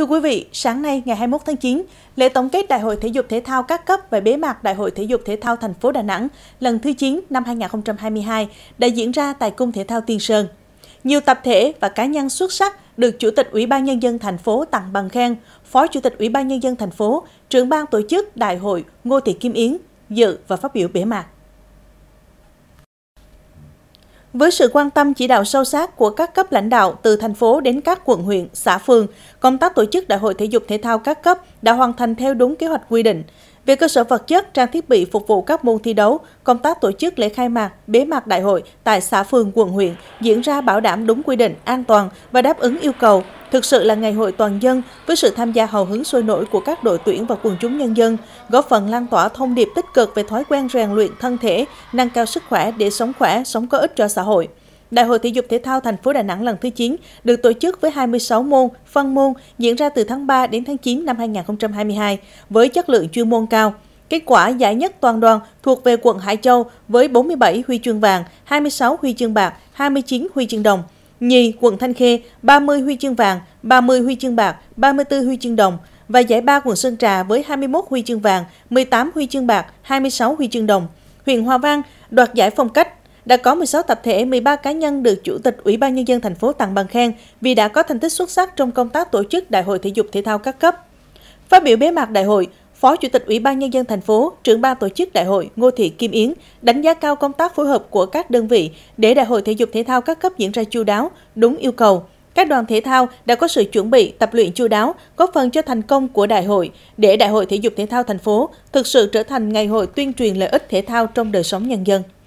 Thưa quý vị, sáng nay ngày 21 tháng 9, lễ tổng kết Đại hội thể dục thể thao các cấp và bế mạc Đại hội thể dục thể thao thành phố Đà Nẵng lần thứ 9 năm 2022 đã diễn ra tại cung thể thao Tiên Sơn. Nhiều tập thể và cá nhân xuất sắc được Chủ tịch Ủy ban nhân dân thành phố tặng bằng khen, Phó Chủ tịch Ủy ban nhân dân thành phố, trưởng ban tổ chức Đại hội Ngô Thị Kim Yến dự và phát biểu bế mạc. Với sự quan tâm chỉ đạo sâu sát của các cấp lãnh đạo từ thành phố đến các quận huyện, xã phường, công tác tổ chức Đại hội thể dục thể thao các cấp đã hoàn thành theo đúng kế hoạch quy định. Về cơ sở vật chất, trang thiết bị phục vụ các môn thi đấu, công tác tổ chức lễ khai mạc, bế mạc đại hội tại xã phường quận huyện diễn ra bảo đảm đúng quy định, an toàn và đáp ứng yêu cầu. Thực sự là ngày hội toàn dân với sự tham gia hào hứng sôi nổi của các đội tuyển và quần chúng nhân dân, góp phần lan tỏa thông điệp tích cực về thói quen rèn luyện thân thể, nâng cao sức khỏe để sống khỏe, sống có ích cho xã hội. Đại hội thể dục thể thao thành phố Đà Nẵng lần thứ 9 được tổ chức với 26 môn, phân môn diễn ra từ tháng 3 đến tháng 9 năm 2022 với chất lượng chuyên môn cao. Kết quả giải nhất toàn đoàn thuộc về quận Hải Châu với 47 huy chương vàng, 26 huy chương bạc, 29 huy chương đồng. Nhì quận Thanh Khê 30 huy chương vàng, 30 huy chương bạc, 34 huy chương đồng và giải ba quận Sơn Trà với 21 huy chương vàng, 18 huy chương bạc, 26 huy chương đồng. Huyện Hòa Vang đoạt giải phong cách đã có 16 tập thể, 13 cá nhân được Chủ tịch Ủy ban Nhân dân thành phố tặng bằng khen vì đã có thành tích xuất sắc trong công tác tổ chức Đại hội thể dục thể thao các cấp. Phát biểu bế mạc đại hội, Phó Chủ tịch Ủy ban Nhân dân thành phố, trưởng ban tổ chức đại hội Ngô Thị Kim Yến đánh giá cao công tác phối hợp của các đơn vị để đại hội thể dục thể thao các cấp diễn ra chu đáo, đúng yêu cầu. Các đoàn thể thao đã có sự chuẩn bị, tập luyện chu đáo, góp phần cho thành công của đại hội, để Đại hội Thể dục Thể thao thành phố thực sự trở thành ngày hội tuyên truyền lợi ích thể thao trong đời sống nhân dân.